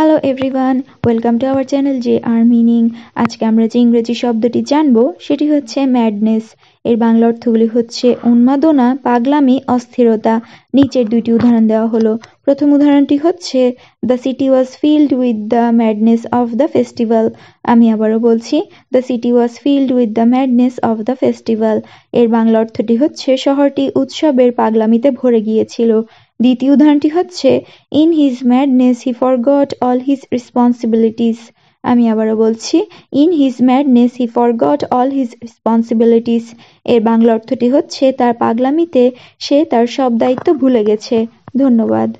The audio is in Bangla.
hello everyone welcome to our channel J R meaning আজকে আমরা যে ইংরেজি শব্দটি জানব সেটি হচ্ছে ম্যাডনেস এর বাংলা অর্থগুলি হচ্ছে উন্মাদনা পাগলামি অস্থিরতা নিচের দুইটি উদাহরণ দেওয়া হলো প্রথম উদাহরণটি হচ্ছে the city was filled with the madness of the festival আমি আবারও বলছি the city was filled with the madness of the festival এর বাংলা অর্থটি হচ্ছে শহরটি উৎসবের পাগলামিতে ভরে গিয়েছিল দ্বিতীয় উদাহরণটি হচ্ছে in his madness he forgot all his responsibilities আমি আবারও বলছি in his madness he forgot all his responsibilities এর বাংলা অর্থটি হচ্ছে তার পাগলামিতে সে তার সব দায়িত্ব ভুলে গেছে ধন্যবাদ